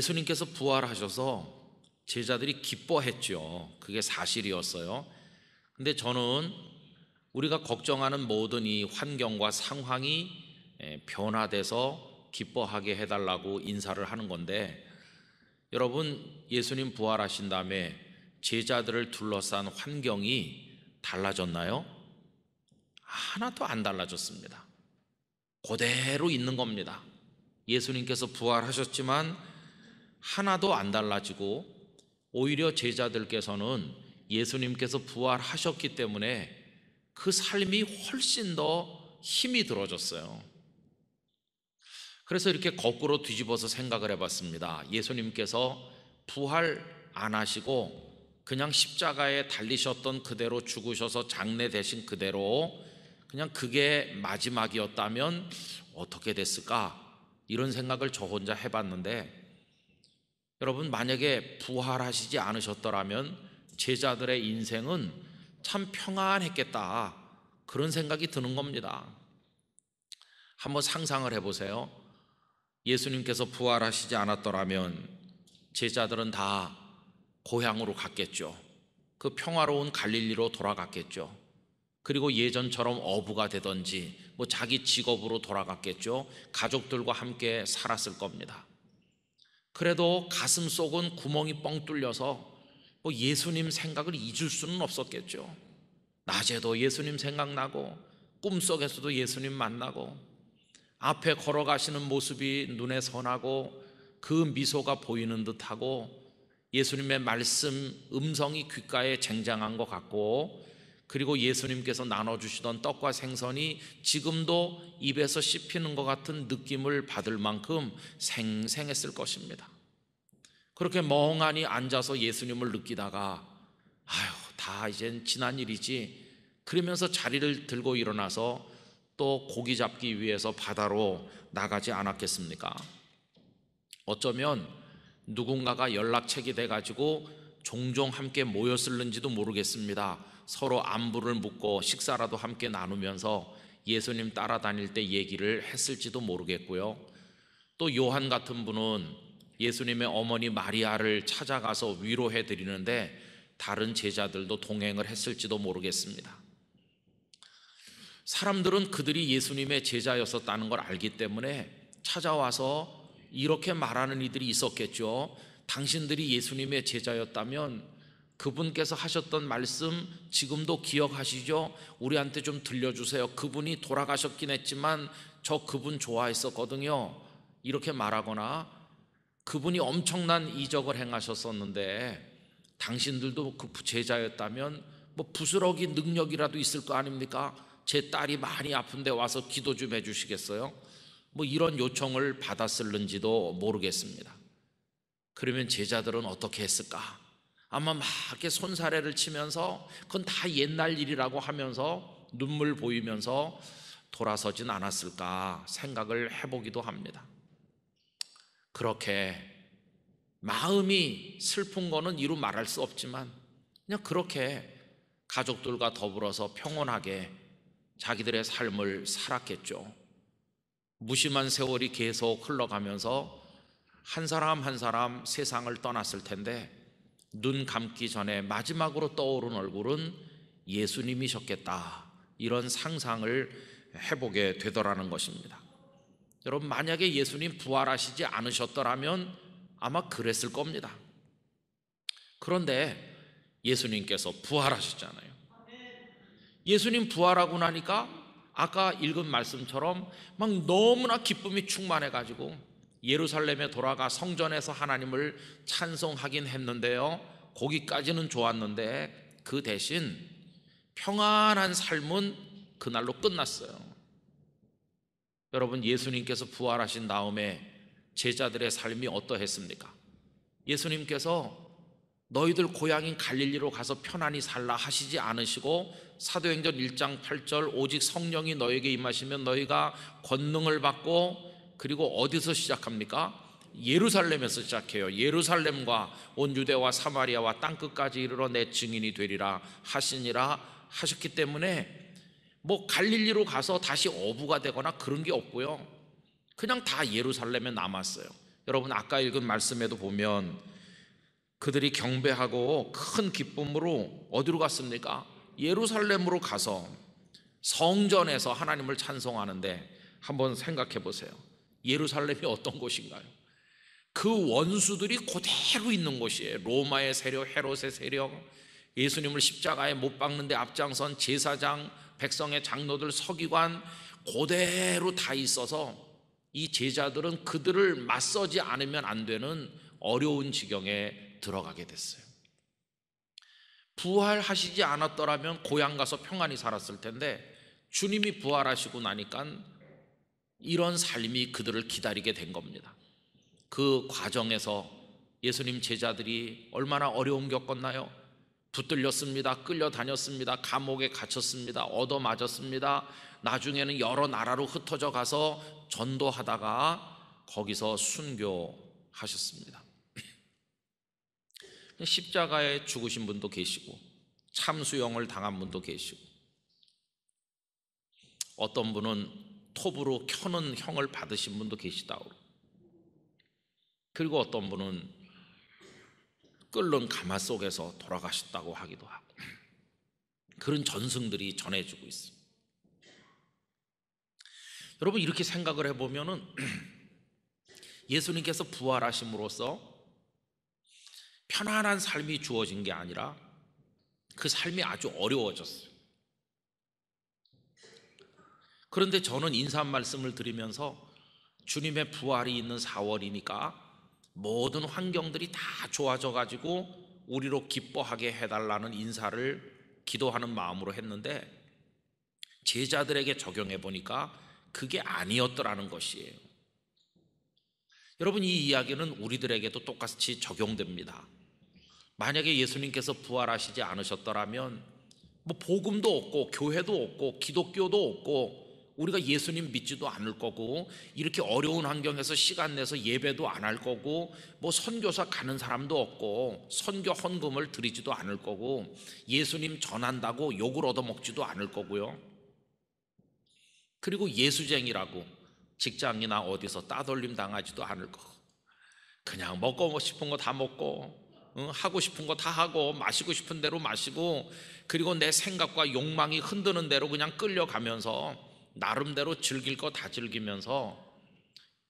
예수님께서 부활하셔서 제자들이 기뻐했죠. 그게 사실이었어요. 근데 저는 우리가 걱정하는 모든 이 환경과 상황이 예, 변화돼서 기뻐하게 해달라고 인사를 하는 건데 여러분 예수님 부활하신 다음에 제자들을 둘러싼 환경이 달라졌나요? 하나도 안 달라졌습니다. 그대로 있는 겁니다. 예수님께서 부활하셨지만 하나도 안 달라지고 오히려 제자들께서는 예수님께서 부활하셨기 때문에 그 삶이 훨씬 더 힘이 들어졌어요. 그래서 이렇게 거꾸로 뒤집어서 생각을 해봤습니다. 예수님께서 부활 안 하시고 그냥 십자가에 달리셨던 그대로 죽으셔서 장례 대신 그대로 그냥 그게 마지막이었다면 어떻게 됐을까? 이런 생각을 저 혼자 해봤는데 여러분 만약에 부활하시지 않으셨더라면 제자들의 인생은 참 평안했겠다 그런 생각이 드는 겁니다. 한번 상상을 해보세요. 예수님께서 부활하시지 않았더라면 제자들은 다 고향으로 갔겠죠. 그 평화로운 갈릴리로 돌아갔겠죠. 그리고 예전처럼 어부가 되든지 뭐 자기 직업으로 돌아갔겠죠. 가족들과 함께 살았을 겁니다. 그래도 가슴 속은 구멍이 뻥 뚫려서 뭐 예수님 생각을 잊을 수는 없었겠죠. 낮에도 예수님 생각나고 꿈속에서도 예수님 만나고 앞에 걸어가시는 모습이 눈에 선하고 그 미소가 보이는 듯하고 예수님의 말씀 음성이 귓가에 쟁장한 것 같고 그리고 예수님께서 나눠주시던 떡과 생선이 지금도 입에서 씹히는 것 같은 느낌을 받을 만큼 생생했을 것입니다. 그렇게 멍하니 앉아서 예수님을 느끼다가 아유 다 이젠 지난 일이지 그러면서 자리를 들고 일어나서 또 고기 잡기 위해서 바다로 나가지 않았겠습니까? 어쩌면 누군가가 연락책이 돼 가지고 종종 함께 모였을는지도 모르겠습니다. 서로 안부를 묻고 식사라도 함께 나누면서 예수님 따라다닐 때 얘기를 했을지도 모르겠고요. 또 요한 같은 분은 예수님의 어머니 마리아를 찾아가서 위로해 드리는데 다른 제자들도 동행을 했을지도 모르겠습니다. 사람들은 그들이 예수님의 제자였었다는 걸 알기 때문에 찾아와서 이렇게 말하는 이들이 있었겠죠. 당신들이 예수님의 제자였다면 그분께서 하셨던 말씀 지금도 기억하시죠? 우리한테 좀 들려주세요. 그분이 돌아가셨긴 했지만 저 그분 좋아했었거든요. 이렇게 말하거나 그분이 엄청난 이적을 행하셨었는데 당신들도 그제자였다면뭐 부스러기 능력이라도 있을 거 아닙니까? 제 딸이 많이 아픈데 와서 기도 좀 해주시겠어요? 뭐 이런 요청을 받았을는지도 모르겠습니다. 그러면 제자들은 어떻게 했을까? 아마 막 이렇게 손사래를 치면서 그건 다 옛날 일이라고 하면서 눈물 보이면서 돌아서진 않았을까 생각을 해보기도 합니다. 그렇게 마음이 슬픈 거는 이루 말할 수 없지만 그냥 그렇게 가족들과 더불어서 평온하게 자기들의 삶을 살았겠죠. 무심한 세월이 계속 흘러가면서 한 사람 한 사람 세상을 떠났을 텐데 눈 감기 전에 마지막으로 떠오른 얼굴은 예수님이셨겠다. 이런 상상을 해보게 되더라는 것입니다. 여러분 만약에 예수님 부활하시지 않으셨더라면 아마 그랬을 겁니다. 그런데 예수님께서 부활하셨잖아요. 예수님 부활하고 나니까 아까 읽은 말씀처럼 막 너무나 기쁨이 충만해 가지고 예루살렘에 돌아가 성전에서 하나님을 찬송하긴 했는데요. 거기까지는 좋았는데 그 대신 평안한 삶은 그날로 끝났어요. 여러분 예수님께서 부활하신 다음에 제자들의 삶이 어떠했습니까? 예수님께서 너희들 고향인 갈릴리로 가서 편안히 살라 하시지 않으시고 사도행전 1장 8절 오직 성령이 너에게 임하시면 너희가 권능을 받고 그리고 어디서 시작합니까? 예루살렘에서 시작해요. 예루살렘과 온 유대와 사마리아와 땅 끝까지 이르러 내 증인이 되리라 하시니라 하셨기 때문에 뭐 갈릴리로 가서 다시 어부가 되거나 그런 게 없고요. 그냥 다 예루살렘에 남았어요. 여러분 아까 읽은 말씀에도 보면 그들이 경배하고 큰 기쁨으로 어디로 갔습니까? 예루살렘으로 가서 성전에서 하나님을 찬송하는데 한번 생각해 보세요. 예루살렘이 어떤 곳인가요? 그 원수들이 그대로 있는 곳이에요. 로마의 세력, 헤롯의 세력, 예수님을 십자가에 못 박는데 앞장선 제사장, 백성의 장로들, 서기관 고대로 다 있어서 이 제자들은 그들을 맞서지 않으면 안 되는 어려운 지경에 들어가게 됐어요. 부활하시지 않았더라면 고향 가서 평안히 살았을 텐데 주님이 부활하시고 나니까 이런 삶이 그들을 기다리게 된 겁니다. 그 과정에서 예수님 제자들이 얼마나 어려움 겪었나요? 붙들렸습니다. 끌려다녔습니다. 감옥에 갇혔습니다. 얻어맞았습니다. 나중에는 여러 나라로 흩어져 가서 전도하다가 거기서 순교하셨습니다. 십자가에 죽으신 분도 계시고 참수형을 당한 분도 계시고 어떤 분은 톱으로 켜는 형을 받으신 분도 계시다. 고 그리고 어떤 분은 끓는 가마 속에서 돌아가셨다고 하기도 하고 그런 전승들이 전해지고 있습니다. 여러분 이렇게 생각을 해보면은 예수님께서 부활하심으로써 편안한 삶이 주어진 게 아니라 그 삶이 아주 어려워졌어요. 그런데 저는 인사 말씀을 드리면서 주님의 부활이 있는 4월이니까 모든 환경들이 다 좋아져 가지고 우리로 기뻐하게 해달라는 인사를 기도하는 마음으로 했는데 제자들에게 적용해 보니까 그게 아니었더라는 것이에요. 여러분 이 이야기는 우리들에게도 똑같이 적용됩니다. 만약에 예수님께서 부활하시지 않으셨더라면 뭐 복음도 없고 교회도 없고 기독교도 없고 우리가 예수님 믿지도 않을 거고 이렇게 어려운 환경에서 시간 내서 예배도 안 할 거고 뭐 선교사 가는 사람도 없고 선교 헌금을 드리지도 않을 거고 예수님 전한다고 욕을 얻어먹지도 않을 거고요. 그리고 예수쟁이라고 직장이나 어디서 따돌림 당하지도 않을 거고 그냥 먹고 싶은 거 다 먹고 하고 싶은 거 다 하고 마시고 싶은 대로 마시고 그리고 내 생각과 욕망이 흔드는 대로 그냥 끌려가면서 나름대로 즐길 거 다 즐기면서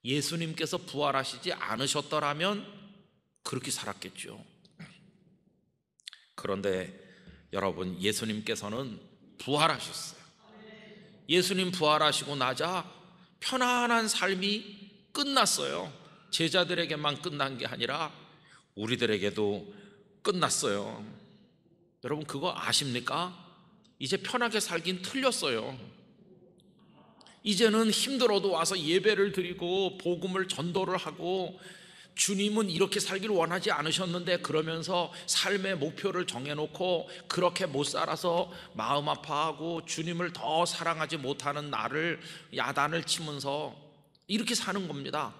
예수님께서 부활하시지 않으셨더라면 그렇게 살았겠죠. 그런데 여러분, 예수님께서는 부활하셨어요. 예수님 부활하시고 나자 편안한 삶이 끝났어요. 제자들에게만 끝난 게 아니라 우리들에게도 끝났어요. 여러분, 그거 아십니까? 이제 편하게 살긴 틀렸어요. 이제는 힘들어도 와서 예배를 드리고 복음을 전도를 하고 주님은 이렇게 살기를 원하지 않으셨는데 그러면서 삶의 목표를 정해놓고 그렇게 못 살아서 마음 아파하고 주님을 더 사랑하지 못하는 나를 야단을 치면서 이렇게 사는 겁니다.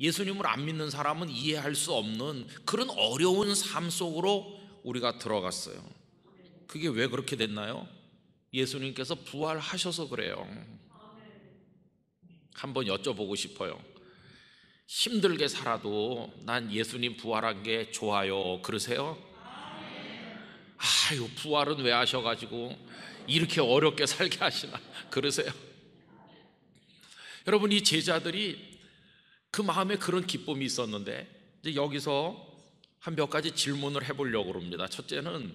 예수님을 안 믿는 사람은 이해할 수 없는 그런 어려운 삶 속으로 우리가 들어갔어요. 그게 왜 그렇게 됐나요? 예수님께서 부활하셔서 그래요. 한번 여쭤보고 싶어요. 힘들게 살아도 난 예수님 부활한 게 좋아요. 그러세요? 아유, 부활은 왜 하셔가지고 이렇게 어렵게 살게 하시나. 그러세요? 여러분, 이 제자들이 그 마음에 그런 기쁨이 있었는데, 이제 여기서 한 몇 가지 질문을 해보려고 합니다. 첫째는,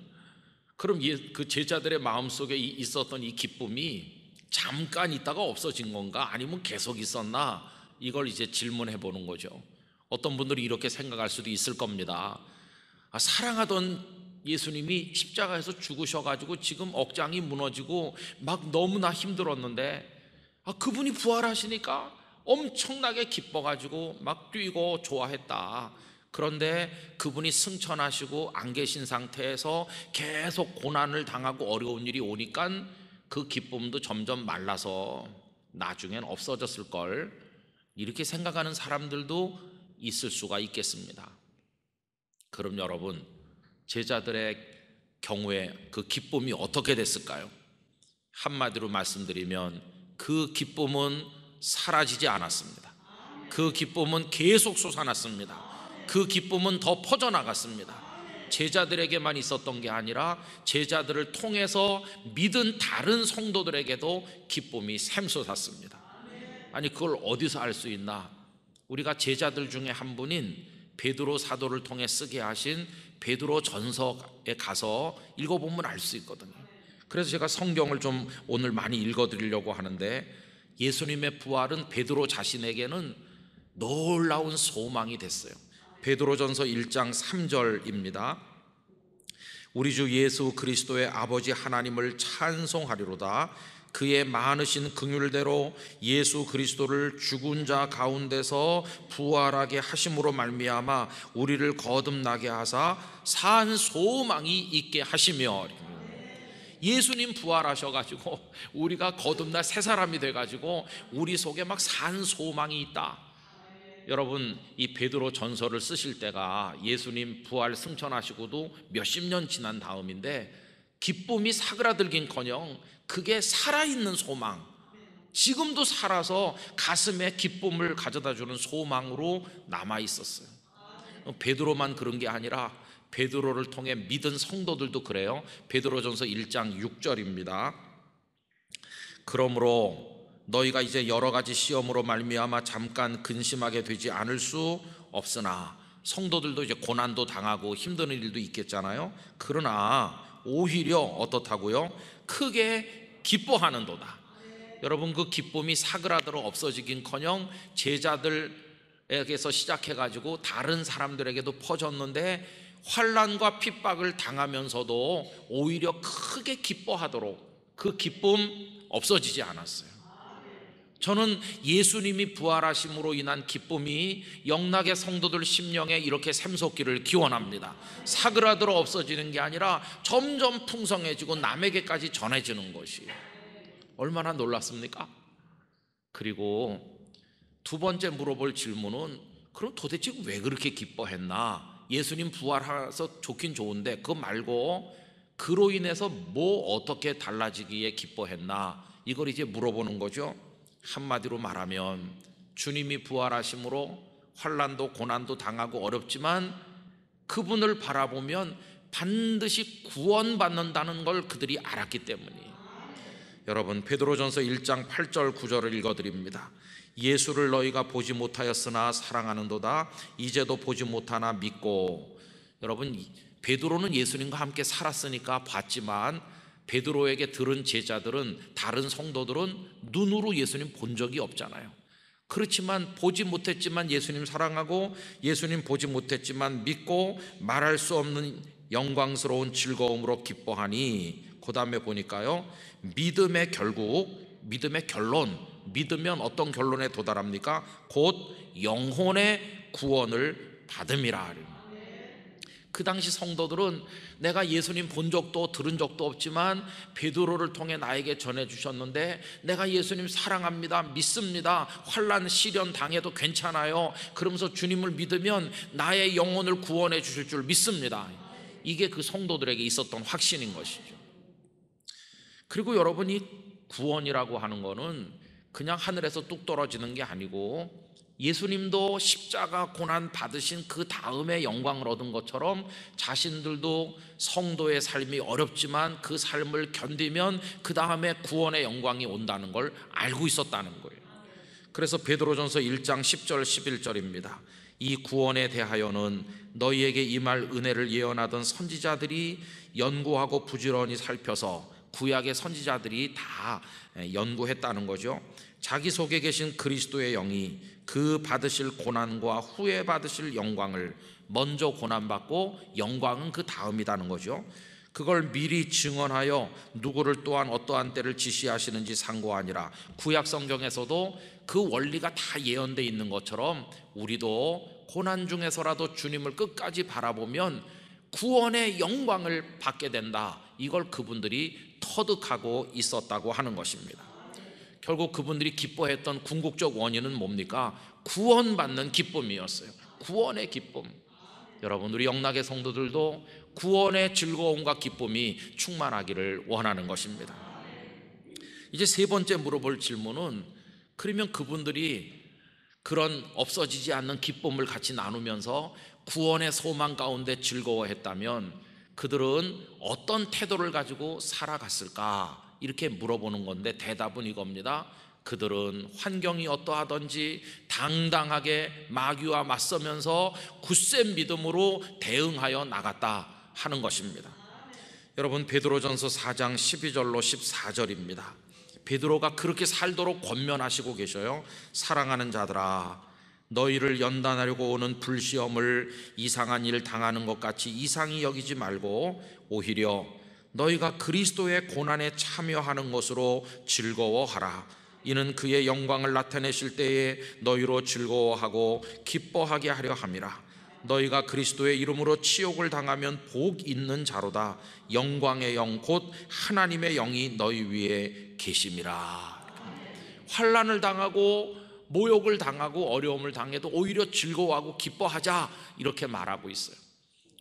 그럼 예, 그 제자들의 마음속에 있었던 이 기쁨이 잠깐 있다가 없어진 건가? 아니면 계속 있었나? 이걸 이제 질문해 보는 거죠. 어떤 분들이 이렇게 생각할 수도 있을 겁니다. 아, 사랑하던 예수님이 십자가에서 죽으셔가지고 지금 억장이 무너지고 막 너무나 힘들었는데 아, 그분이 부활하시니까 엄청나게 기뻐가지고 막 뛰고 좋아했다. 그런데 그분이 승천하시고 안 계신 상태에서 계속 고난을 당하고 어려운 일이 오니까 그 기쁨도 점점 말라서 나중엔 없어졌을 걸 이렇게 생각하는 사람들도 있을 수가 있겠습니다. 그럼 여러분 제자들의 경우에 그 기쁨이 어떻게 됐을까요? 한마디로 말씀드리면 그 기쁨은 사라지지 않았습니다. 그 기쁨은 계속 솟아났습니다. 그 기쁨은 더 퍼져나갔습니다. 제자들에게만 있었던 게 아니라 제자들을 통해서 믿은 다른 성도들에게도 기쁨이 샘솟았습니다. 아니 그걸 어디서 알 수 있나? 우리가 제자들 중에 한 분인 베드로 사도를 통해 쓰게 하신 베드로 전서에 가서 읽어보면 알 수 있거든요. 그래서 제가 성경을 좀 오늘 많이 읽어드리려고 하는데 예수님의 부활은 베드로 자신에게는 놀라운 소망이 됐어요. 베드로전서 1장 3절입니다. 우리 주 예수 그리스도의 아버지 하나님을 찬송하리로다. 그의 많으신 긍휼대로 예수 그리스도를 죽은 자 가운데서 부활하게 하심으로 말미암아 우리를 거듭나게 하사 산 소망이 있게 하시며 예수님 부활하셔 가지고 우리가 거듭나 새 사람이 돼 가지고 우리 속에 막 산 소망이 있다. 여러분 이 베드로 전설을 쓰실 때가 예수님 부활 승천하시고도 몇십 년 지난 다음인데 기쁨이 사그라들긴커녕 그게 살아있는 소망 지금도 살아서 가슴에 기쁨을 가져다주는 소망으로 남아 있었어요. 베드로만 그런 게 아니라 베드로를 통해 믿은 성도들도 그래요. 베드로전서 1장 6절입니다. 그러므로 너희가 이제 여러 가지 시험으로 말미암아 잠깐 근심하게 되지 않을 수 없으나 성도들도 이제 고난도 당하고 힘든 일도 있겠잖아요. 그러나 오히려 어떻다고요? 크게 기뻐하는도다. 여러분 그 기쁨이 사그라들어 없어지긴커녕 제자들에게서 시작해가지고 다른 사람들에게도 퍼졌는데 환란과 핍박을 당하면서도 오히려 크게 기뻐하도록 그 기쁨 없어지지 않았어요. 저는 예수님이 부활하심으로 인한 기쁨이 영락의 성도들 심령에 이렇게 샘솟기를 기원합니다. 사그라들어 없어지는 게 아니라 점점 풍성해지고 남에게까지 전해지는 것이 얼마나 놀랐습니까? 그리고 두 번째 물어볼 질문은 그럼 도대체 왜 그렇게 기뻐했나? 예수님 부활해서 좋긴 좋은데 그거 말고 그로 인해서 뭐 어떻게 달라지기에 기뻐했나? 이걸 이제 물어보는 거죠. 한마디로 말하면 주님이 부활하심으로 환란도 고난도 당하고 어렵지만 그분을 바라보면 반드시 구원받는다는 걸 그들이 알았기 때문이에 여러분 베드로전서 1장 8절 9절을 읽어 드립니다. 예수를 너희가 보지 못하였으나 사랑하는도다 이제도 보지 못하나 믿고 여러분 베드로는 예수님과 함께 살았으니까 봤지만 베드로에게 들은 제자들은 다른 성도들은 눈으로 예수님 본 적이 없잖아요. 그렇지만 보지 못했지만 예수님 사랑하고 예수님 보지 못했지만 믿고 말할 수 없는 영광스러운 즐거움으로 기뻐하니 그 다음에 보니까요 믿음의 결국 믿음의 결론 믿으면 어떤 결론에 도달합니까? 곧 영혼의 구원을 받음이라 그 당시 성도들은 내가 예수님 본 적도 들은 적도 없지만 베드로를 통해 나에게 전해 주셨는데 내가 예수님 사랑합니다. 믿습니다. 환란 시련 당해도 괜찮아요. 그러면서 주님을 믿으면 나의 영혼을 구원해 주실 줄 믿습니다. 이게 그 성도들에게 있었던 확신인 것이죠. 그리고 여러분이 구원이라고 하는 거는 그냥 하늘에서 뚝 떨어지는 게 아니고 예수님도 십자가 고난 받으신 그 다음에 영광을 얻은 것처럼 자신들도 성도의 삶이 어렵지만 그 삶을 견디면 그 다음에 구원의 영광이 온다는 걸 알고 있었다는 거예요. 그래서 베드로전서 1장 10절 11절입니다. 이 구원에 대하여는 너희에게 임할 은혜를 예언하던 선지자들이 연구하고 부지런히 살펴서 구약의 선지자들이 다 예, 연구했다는 거죠. 자기 속에 계신 그리스도의 영이 그 받으실 고난과 후에 받으실 영광을 먼저 고난받고 영광은 그 다음이라는 거죠. 그걸 미리 증언하여 누구를 또한 어떠한 때를 지시하시는지 상고하니라. 구약 성경에서도 그 원리가 다 예언돼 있는 것처럼 우리도 고난 중에서라도 주님을 끝까지 바라보면 구원의 영광을 받게 된다. 이걸 그분들이 터득하고 있었다고 하는 것입니다. 결국 그분들이 기뻐했던 궁극적 원인은 뭡니까? 구원받는 기쁨이었어요. 구원의 기쁨. 여러분, 우리 영락의 성도들도 구원의 즐거움과 기쁨이 충만하기를 원하는 것입니다. 이제 세 번째 물어볼 질문은 그러면 그분들이 그런 없어지지 않는 기쁨을 같이 나누면서 구원의 소망 가운데 즐거워했다면 그들은 어떤 태도를 가지고 살아갔을까? 이렇게 물어보는 건데 대답은 이겁니다. 그들은 환경이 어떠하든지 당당하게 마귀와 맞서면서 굳센 믿음으로 대응하여 나갔다 하는 것입니다. 여러분 베드로전서 4장 12절로 14절입니다. 베드로가 그렇게 살도록 권면하시고 계셔요. 사랑하는 자들아 너희를 연단하려고 오는 불시험을 이상한 일 당하는 것 같이 이상히 여기지 말고 오히려 너희가 그리스도의 고난에 참여하는 것으로 즐거워하라. 이는 그의 영광을 나타내실 때에 너희로 즐거워하고 기뻐하게 하려 함이라. 너희가 그리스도의 이름으로 치욕을 당하면 복 있는 자로다. 영광의 영 곧 하나님의 영이 너희 위에 계심이라. 환란을 당하고 모욕을 당하고 어려움을 당해도 오히려 즐거워하고 기뻐하자 이렇게 말하고 있어요.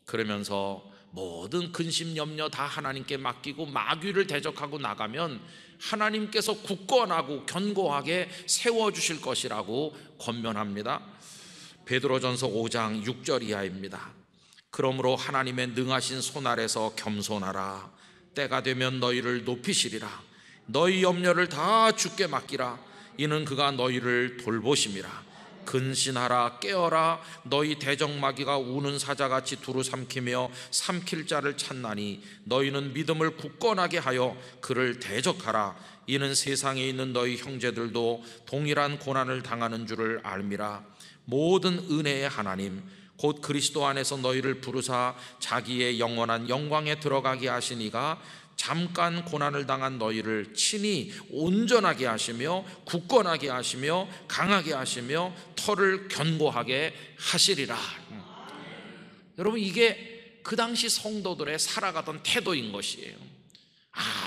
그러면서 모든 근심 염려 다 하나님께 맡기고 마귀를 대적하고 나가면 하나님께서 굳건하고 견고하게 세워 주실 것이라고 권면합니다. 베드로전서 5장 6절 이하입니다. 그러므로 하나님의 능하신 손 아래서 겸손하라 때가 되면 너희를 높이시리라 너희 염려를 다 주께 맡기라 이는 그가 너희를 돌보심이라 근신하라 깨어라 너희 대적마귀가 우는 사자같이 두루 삼키며 삼킬 자를 찾나니 너희는 믿음을 굳건하게 하여 그를 대적하라 이는 세상에 있는 너희 형제들도 동일한 고난을 당하는 줄을 알미라 모든 은혜의 하나님 곧 그리스도 안에서 너희를 부르사 자기의 영원한 영광에 들어가게 하시니가 잠깐 고난을 당한 너희를 친히 온전하게 하시며 굳건하게 하시며 강하게 하시며 털을 견고하게 하시리라. 여러분 이게 그 당시 성도들의 살아가던 태도인 것이에요.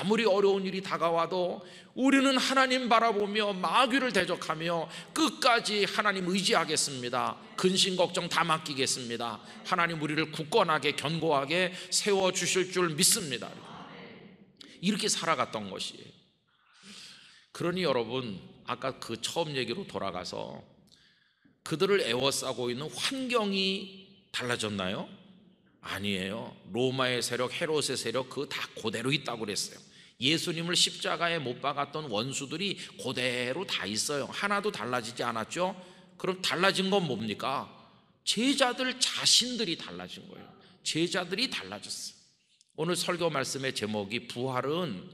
아무리 어려운 일이 다가와도 우리는 하나님 바라보며 마귀를 대적하며 끝까지 하나님 의지하겠습니다. 근심 걱정 다 맡기겠습니다. 하나님 우리를 굳건하게 견고하게 세워 주실 줄 믿습니다. 이렇게 살아갔던 것이에요. 그러니 여러분, 아까 그 처음 얘기로 돌아가서 그들을 애워싸고 있는 환경이 달라졌나요? 아니에요. 로마의 세력, 헤롯의 세력 그 다 그대로 있다고 그랬어요. 예수님을 십자가에 못 박았던 원수들이 그대로 다 있어요. 하나도 달라지지 않았죠? 그럼 달라진 건 뭡니까? 제자들 자신들이 달라진 거예요. 제자들이 달라졌어요. 오늘 설교 말씀의 제목이 부활은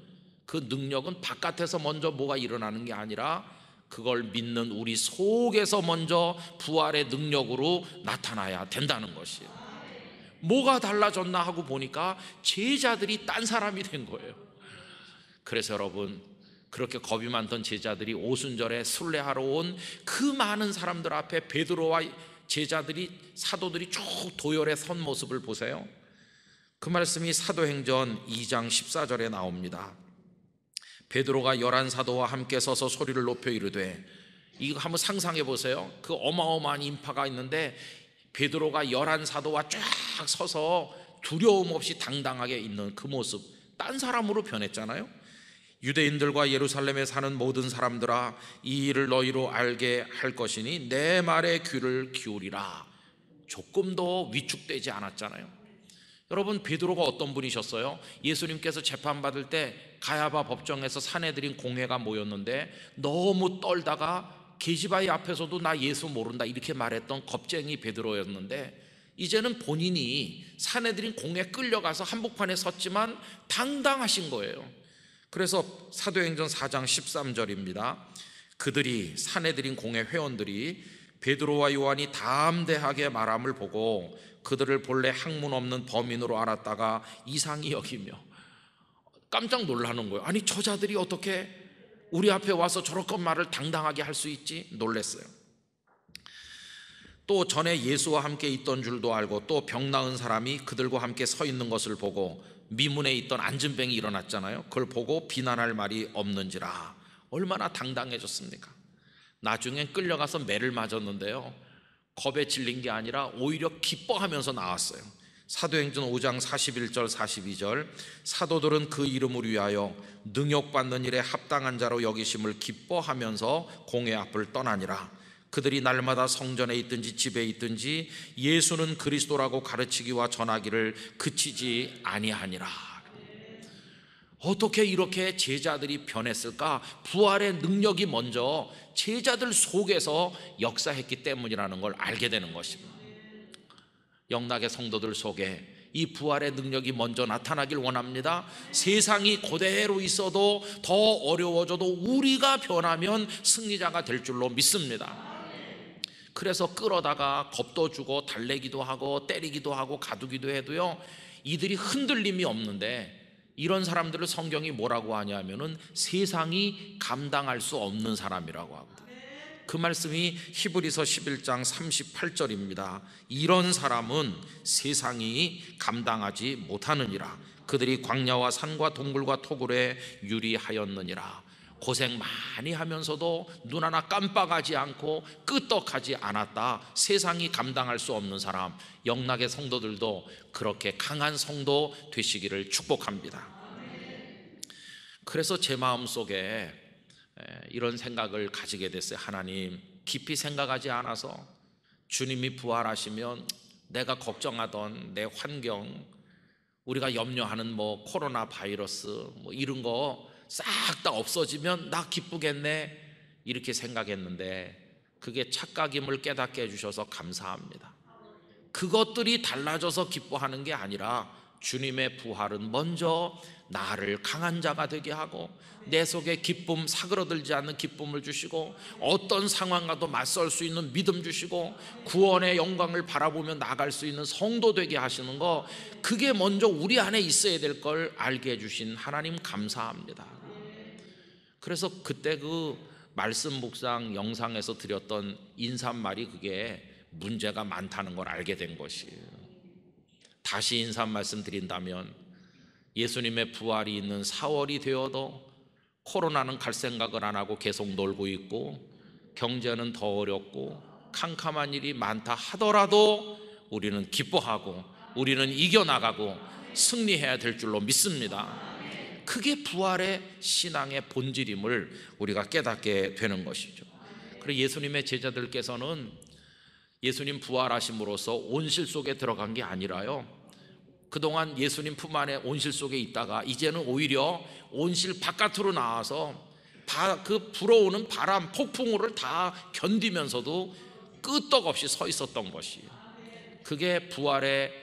그 능력은 바깥에서 먼저 뭐가 일어나는 게 아니라 그걸 믿는 우리 속에서 먼저 부활의 능력으로 나타나야 된다는 것이에요. 뭐가 달라졌나 하고 보니까 제자들이 딴 사람이 된 거예요. 그래서 여러분 그렇게 겁이 많던 제자들이 오순절에 순례하러 온 그 많은 사람들 앞에 베드로와 제자들이 사도들이 쭉 도열해 선 모습을 보세요. 그 말씀이 사도행전 2장 14절에 나옵니다. 베드로가 열한 사도와 함께 서서 소리를 높여 이르되 이거 한번 상상해 보세요. 그 어마어마한 인파가 있는데 베드로가 열한 사도와 쫙 서서 두려움 없이 당당하게 있는 그 모습 딴 사람으로 변했잖아요. 유대인들과 예루살렘에 사는 모든 사람들아 이 일을 너희로 알게 할 것이니 내 말에 귀를 기울이라. 조금도 위축되지 않았잖아요. 여러분 베드로가 어떤 분이셨어요? 예수님께서 재판받을 때 가야바 법정에서 사내들인 공회가 모였는데 너무 떨다가 계집아이 앞에서도 나 예수 모른다 이렇게 말했던 겁쟁이 베드로였는데 이제는 본인이 사내들인 공에 끌려가서 한복판에 섰지만 당당하신 거예요. 그래서 사도행전 4장 13절입니다. 그들이 사내들인 공의 회원들이 베드로와 요한이 담대하게 말함을 보고 그들을 본래 학문 없는 범인으로 알았다가 이상히 여기며 깜짝 놀라는 거예요. 아니 저자들이 어떻게 우리 앞에 와서 저렇건 말을 당당하게 할 수 있지? 놀랬어요. 또 전에 예수와 함께 있던 줄도 알고 또 병나은 사람이 그들과 함께 서 있는 것을 보고 미문에 있던 안진뱅이 일어났잖아요. 그걸 보고 비난할 말이 없는지라 얼마나 당당해졌습니까? 나중에 끌려가서 매를 맞았는데요. 겁에 질린 게 아니라 오히려 기뻐하면서 나왔어요. 사도행전 5장 41절 42절 사도들은 그 이름을 위하여 능욕받는 일에 합당한 자로 여기심을 기뻐하면서 공회 앞을 떠나니라. 그들이 날마다 성전에 있든지 집에 있든지 예수는 그리스도라고 가르치기와 전하기를 그치지 아니하니라. 어떻게 이렇게 제자들이 변했을까? 부활의 능력이 먼저 제자들 속에서 역사했기 때문이라는 걸 알게 되는 것입니다. 영락의 성도들 속에 이 부활의 능력이 먼저 나타나길 원합니다. 세상이 그대로 있어도 더 어려워져도 우리가 변하면 승리자가 될 줄로 믿습니다. 그래서 끌어다가 겁도 주고 달래기도 하고 때리기도 하고 가두기도 해도요. 이들이 흔들림이 없는데 이런 사람들을 성경이 뭐라고 하냐면은 세상이 감당할 수 없는 사람이라고 하거든요. 그 말씀이 히브리서 11장 38절입니다. 이런 사람은 세상이 감당하지 못하느니라. 그들이 광야와 산과 동굴과 토굴에 유리하였느니라. 고생 많이 하면서도 눈 하나 깜빡하지 않고 끄떡하지 않았다. 세상이 감당할 수 없는 사람, 영락의 성도들도 그렇게 강한 성도 되시기를 축복합니다. 그래서 제 마음 속에 이런 생각을 가지게 됐어요. 하나님, 깊이 생각하지 않아서 주님이 부활하시면 내가 걱정하던 내 환경, 우리가 염려하는 뭐 코로나 바이러스 뭐 이런 거 싹다 없어지면 나 기쁘겠네. 이렇게 생각했는데 그게 착각임을 깨닫게 해주셔서 감사합니다. 그것들이 달라져서 기뻐하는 게 아니라 주님의 부활은 먼저 나를 강한 자가 되게 하고 내 속에 기쁨 사그러들지 않는 기쁨을 주시고 어떤 상황과도 맞설 수 있는 믿음 주시고 구원의 영광을 바라보며 나갈 수 있는 성도 되게 하시는 거 그게 먼저 우리 안에 있어야 될 걸 알게 해주신 하나님 감사합니다. 그래서 그때 그 말씀 묵상 영상에서 드렸던 인사말이 그게 문제가 많다는 걸 알게 된 것이에요. 다시 인사 말씀드린다면 예수님의 부활이 있는 4월이 되어도 코로나는 갈 생각을 안 하고 계속 놀고 있고 경제는 더 어렵고 캄캄한 일이 많다 하더라도 우리는 기뻐하고 우리는 이겨나가고 승리해야 될 줄로 믿습니다. 그게 부활의 신앙의 본질임을 우리가 깨닫게 되는 것이죠. 그래서 예수님의 제자들께서는 예수님 부활하심으로써 온실 속에 들어간 게 아니라요. 그동안 예수님 품 안에 온실 속에 있다가 이제는 오히려 온실 바깥으로 나와서 그 불어오는 바람, 폭풍우를 다 견디면서도 끄떡없이 서 있었던 것이 그게 부활의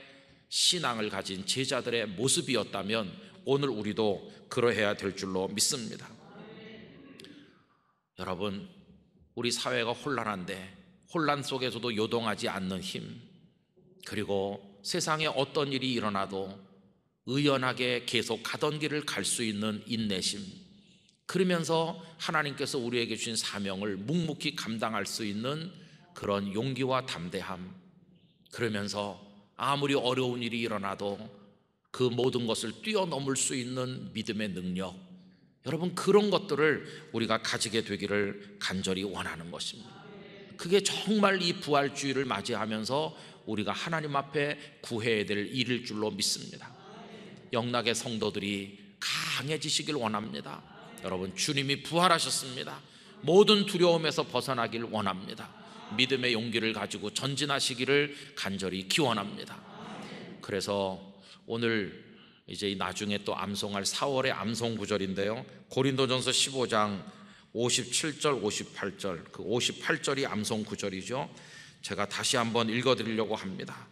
신앙을 가진 제자들의 모습이었다면 오늘 우리도 그러해야 될 줄로 믿습니다. 여러분, 우리 사회가 혼란한데 혼란 속에서도 요동하지 않는 힘, 그리고 세상에 어떤 일이 일어나도 의연하게 계속 가던 길을 갈 수 있는 인내심, 그러면서 하나님께서 우리에게 주신 사명을 묵묵히 감당할 수 있는 그런 용기와 담대함, 그러면서 아무리 어려운 일이 일어나도 그 모든 것을 뛰어넘을 수 있는 믿음의 능력. 여러분, 그런 것들을 우리가 가지게 되기를 간절히 원하는 것입니다. 그게 정말 이 부활주의를 맞이하면서 우리가 하나님 앞에 구해야 될 일일 줄로 믿습니다. 영락의 성도들이 강해지시길 원합니다. 여러분, 주님이 부활하셨습니다. 모든 두려움에서 벗어나길 원합니다. 믿음의 용기를 가지고 전진하시기를 간절히 기원합니다. 그래서 오늘 이제 나중에 또 암송할 4월의 암송 구절인데요. 고린도전서 15장 57절 58절 그 58절이 암송 구절이죠. 제가 다시 한번 읽어 드리려고 합니다.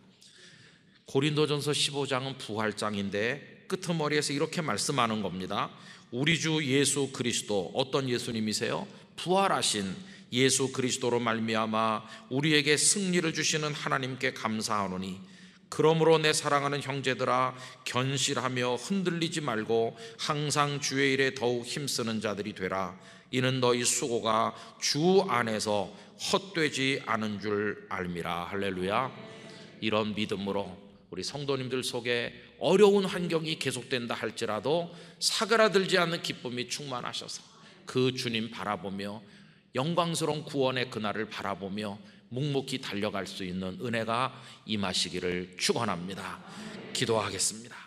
고린도전서 15장은 부활장인데 끄머리에서 이렇게 말씀하는 겁니다. 우리 주 예수 그리스도 어떤 예수님이세요? 부활하신 예수 그리스도로 말미암아 우리에게 승리를 주시는 하나님께 감사하노니 그러므로 내 사랑하는 형제들아 견실하며 흔들리지 말고 항상 주의 일에 더욱 힘쓰는 자들이 되라 이는 너희 수고가 주 안에서 헛되지 않은 줄 알미라 할렐루야 이런 믿음으로 우리 성도님들 속에 어려운 환경이 계속된다 할지라도 사그라들지 않는 기쁨이 충만하셔서 그 주님 바라보며 영광스러운 구원의 그날을 바라보며 묵묵히 달려갈 수 있는 은혜가 임하시기를 축원합니다. 기도하겠습니다.